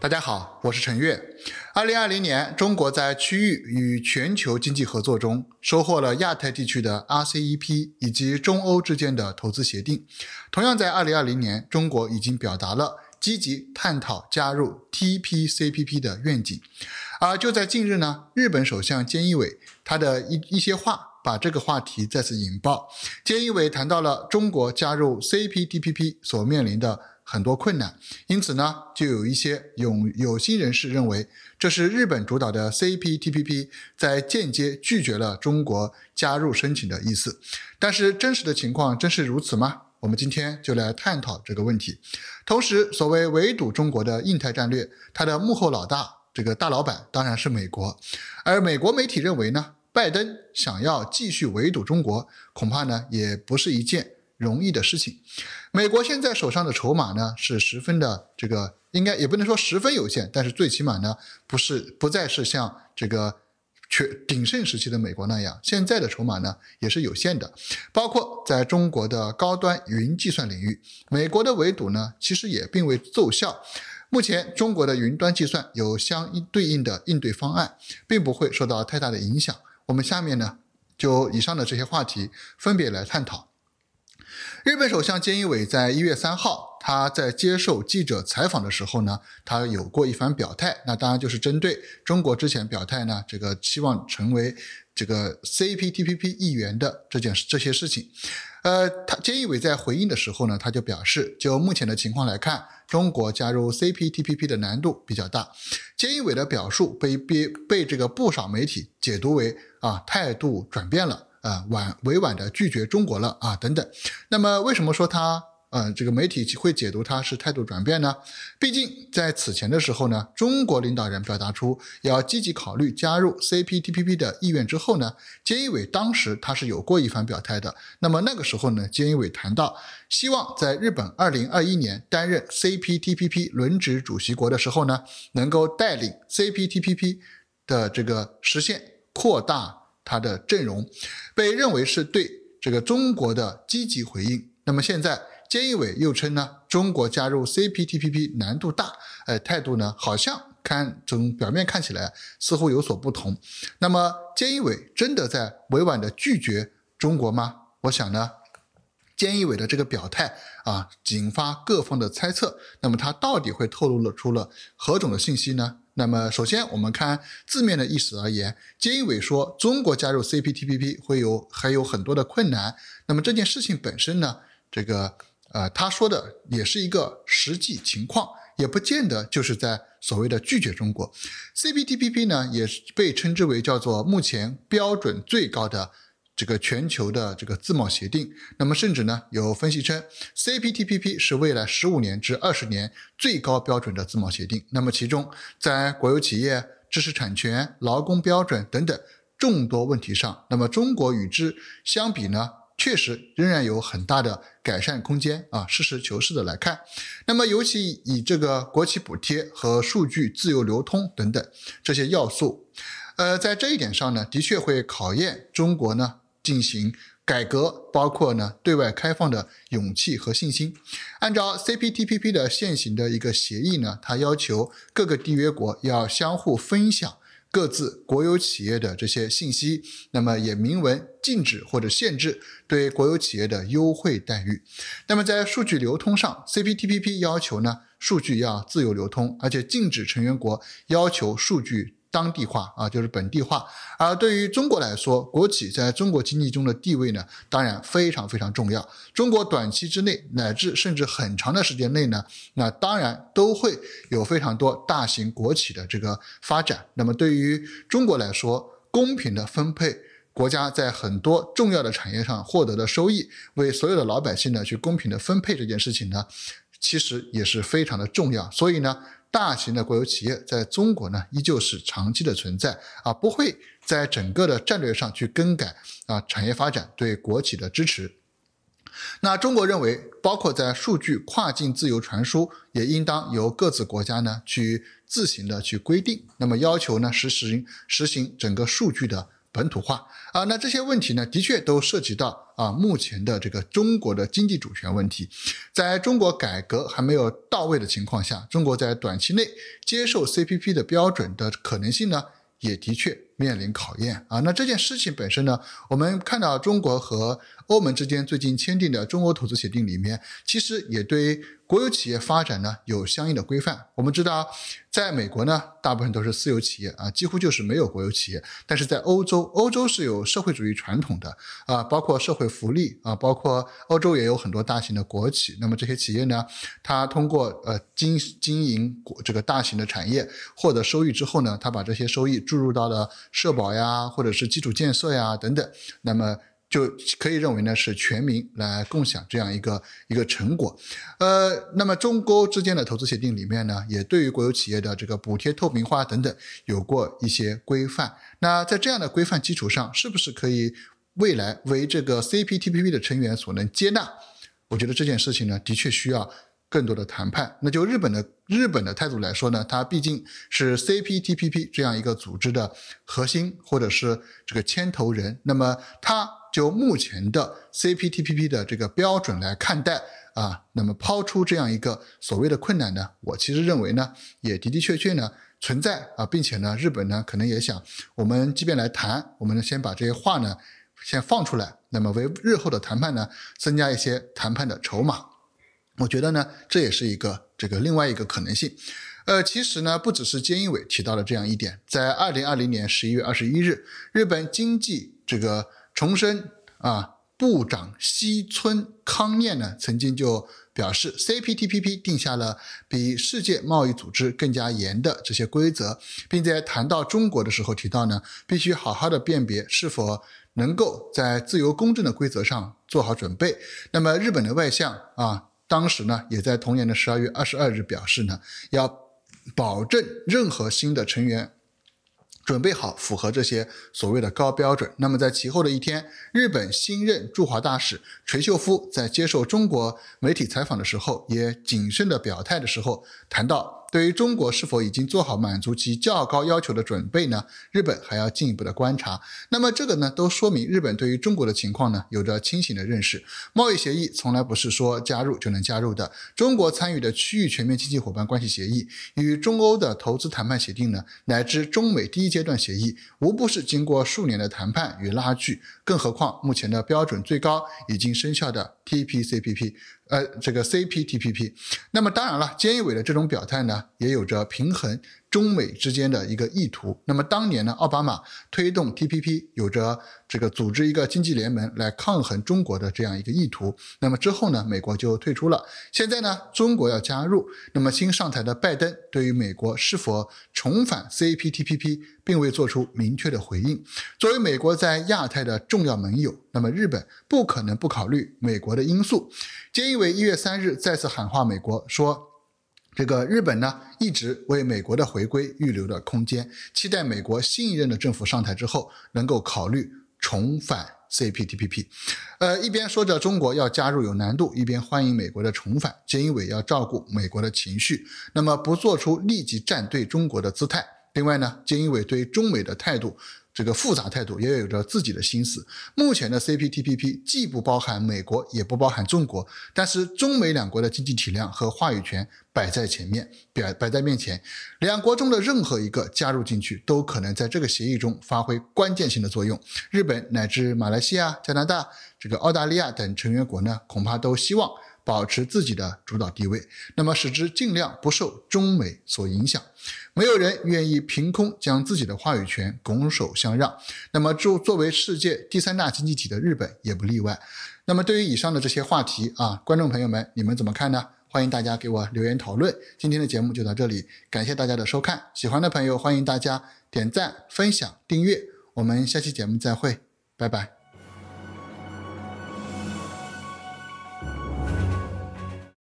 大家好，我是陈悦。二零二零年，中国在区域与全球经济合作中收获了亚太地区的 RCEP 以及中欧之间的投资协定。同样在二零二零年，中国已经表达了积极探讨加入 TPC P P 的愿景。而就在近日呢，日本首相菅义伟他的一一些话把这个话题再次引爆。菅义伟谈到了中国加入 C P t P P 所面临的。很多困难，因此呢，就有一些有有心人士认为，这是日本主导的 CPTPP 在间接拒绝了中国加入申请的意思。但是，真实的情况真是如此吗？我们今天就来探讨这个问题。同时，所谓围堵中国的印太战略，它的幕后老大，这个大老板当然是美国。而美国媒体认为呢，拜登想要继续围堵中国，恐怕呢也不是一件。容易的事情，美国现在手上的筹码呢是十分的，这个应该也不能说十分有限，但是最起码呢不是不再是像这个全鼎盛时期的美国那样，现在的筹码呢也是有限的。包括在中国的高端云计算领域，美国的围堵呢其实也并未奏效。目前中国的云端计算有相对应的应对方案，并不会受到太大的影响。我们下面呢就以上的这些话题分别来探讨。日本首相菅义伟在一月三号，他在接受记者采访的时候呢，他有过一番表态。那当然就是针对中国之前表态呢，这个希望成为这个 CPTPP 议员的这件这些事情。呃，他菅义伟在回应的时候呢，他就表示，就目前的情况来看，中国加入 CPTPP 的难度比较大。菅义伟的表述被被被这个不少媒体解读为啊，态度转变了。啊，婉委婉地拒绝中国了啊，等等。那么，为什么说他呃，这个媒体会解读他是态度转变呢？毕竟在此前的时候呢，中国领导人表达出要积极考虑加入 CPTPP 的意愿之后呢，菅义伟当时他是有过一番表态的。那么那个时候呢，菅义伟谈到希望在日本二零二一年担任 CPTPP 轮值主席国的时候呢，能够带领 CPTPP 的这个实现扩大。他的阵容被认为是对这个中国的积极回应。那么现在，菅义伟又称呢，中国加入 CPTPP 难度大，哎，态度呢好像看从表面看起来似乎有所不同。那么，菅义伟真的在委婉的拒绝中国吗？我想呢。菅义伟的这个表态啊，引发各方的猜测。那么他到底会透露了出了何种的信息呢？那么首先我们看字面的意思而言，菅义伟说中国加入 CPTPP 会有还有很多的困难。那么这件事情本身呢，这个呃他说的也是一个实际情况，也不见得就是在所谓的拒绝中国。CPTPP 呢，也是被称之为叫做目前标准最高的。这个全球的这个自贸协定，那么甚至呢有分析称，CPTPP 是未来十五年至二十年最高标准的自贸协定。那么其中在国有企业、知识产权、劳工标准等等众多问题上，那么中国与之相比呢，确实仍然有很大的改善空间啊。实事求是的来看，那么尤其以这个国企补贴和数据自由流通等等这些要素，呃，在这一点上呢，的确会考验中国呢。进行改革，包括呢对外开放的勇气和信心。按照 CPTPP 的现行的一个协议呢，它要求各个缔约国要相互分享各自国有企业的这些信息，那么也明文禁止或者限制对国有企业的优惠待遇。那么在数据流通上，CPTPP 要求呢数据要自由流通，而且禁止成员国要求数据。当地化啊，就是本地化。而对于中国来说，国企在中国经济中的地位呢，当然非常非常重要。中国短期之内，乃至甚至很长的时间内呢，那当然都会有非常多大型国企的这个发展。那么对于中国来说，公平的分配国家在很多重要的产业上获得的收益，为所有的老百姓呢去公平的分配这件事情呢，其实也是非常的重要。所以呢。大型的国有企业在中国呢，依旧是长期的存在啊，不会在整个的战略上去更改啊。产业发展对国企的支持，那中国认为，包括在数据跨境自由传输，也应当由各自国家呢去自行的去规定。那么要求呢，实行实行整个数据的。本土化啊，那这些问题呢，的确都涉及到啊，目前的这个中国的经济主权问题，在中国改革还没有到位的情况下，中国在短期内接受 C P P 的标准的可能性呢，也的确面临考验啊。那这件事情本身呢，我们看到中国和。欧盟之间最近签订的中欧投资协定里面，其实也对国有企业发展呢有相应的规范。我们知道，在美国呢，大部分都是私有企业啊，几乎就是没有国有企业。但是在欧洲，欧洲是有社会主义传统的啊，包括社会福利啊，包括欧洲也有很多大型的国企。那么这些企业呢，它通过呃经经营国这个大型的产业获得收益之后呢，它把这些收益注入到了社保呀，或者是基础建设呀等等。那么就可以认为呢是全民来共享这样一个一个成果，呃，那么中欧之间的投资协定里面呢，也对于国有企业的这个补贴透明化等等有过一些规范。那在这样的规范基础上，是不是可以未来为这个 CPTPP 的成员所能接纳？我觉得这件事情呢，的确需要更多的谈判。那就日本的日本的态度来说呢，它毕竟是 CPTPP 这样一个组织的核心或者是这个牵头人，那么他。就目前的 CPTPP 的这个标准来看待啊，那么抛出这样一个所谓的困难呢，我其实认为呢，也的的确确呢存在啊，并且呢，日本呢可能也想我们即便来谈，我们呢先把这些话呢先放出来，那么为日后的谈判呢增加一些谈判的筹码，我觉得呢这也是一个这个另外一个可能性。呃，其实呢不只是菅义伟提到了这样一点，在二零二零年十一月二十一日，日本经济这个。重申啊，部长西村康念呢曾经就表示，CPTPP 定下了比世界贸易组织更加严的这些规则，并在谈到中国的时候提到呢，必须好好的辨别是否能够在自由公正的规则上做好准备。那么日本的外相啊，当时呢也在同年的十二月二十二日表示呢，要保证任何新的成员。准备好符合这些所谓的高标准。那么在其后的一天，日本新任驻华大使垂秀夫在接受中国媒体采访的时候，也谨慎的表态的时候谈到。对于中国是否已经做好满足其较高要求的准备呢？日本还要进一步的观察。那么这个呢，都说明日本对于中国的情况呢，有着清醒的认识。贸易协议从来不是说加入就能加入的。中国参与的区域全面经济伙伴关系协议，与中欧的投资谈判协定呢，乃至中美第一阶段协议，无不是经过数年的谈判与拉锯。更何况目前的标准最高已经生效的。TPCPP，呃，这个 CPTPP，那么当然了，菅义伟的这种表态呢，也有着平衡。中美之间的一个意图。那么当年呢，奥巴马推动 TPP，有着这个组织一个经济联盟来抗衡中国的这样一个意图。那么之后呢，美国就退出了。现在呢，中国要加入。那么新上台的拜登对于美国是否重返 C A P T P P 并未做出明确的回应。作为美国在亚太的重要盟友，那么日本不可能不考虑美国的因素。菅义伟一月三日再次喊话美国说。这个日本呢，一直为美国的回归预留的空间，期待美国新一任的政府上台之后，能够考虑重返 CPTPP。呃，一边说着中国要加入有难度，一边欢迎美国的重返。菅义伟要照顾美国的情绪，那么不做出立即站队中国的姿态。另外呢，菅义伟对中美的态度。这个复杂态度也有着自己的心思。目前的 CPTPP 既不包含美国，也不包含中国，但是中美两国的经济体量和话语权摆在前面，表摆在面前，两国中的任何一个加入进去，都可能在这个协议中发挥关键性的作用。日本乃至马来西亚、加拿大、这个澳大利亚等成员国呢，恐怕都希望。保持自己的主导地位，那么使之尽量不受中美所影响。没有人愿意凭空将自己的话语权拱手相让。那么，作作为世界第三大经济体的日本也不例外。那么，对于以上的这些话题啊，观众朋友们，你们怎么看呢？欢迎大家给我留言讨论。今天的节目就到这里，感谢大家的收看。喜欢的朋友欢迎大家点赞、分享、订阅。我们下期节目再会，拜拜。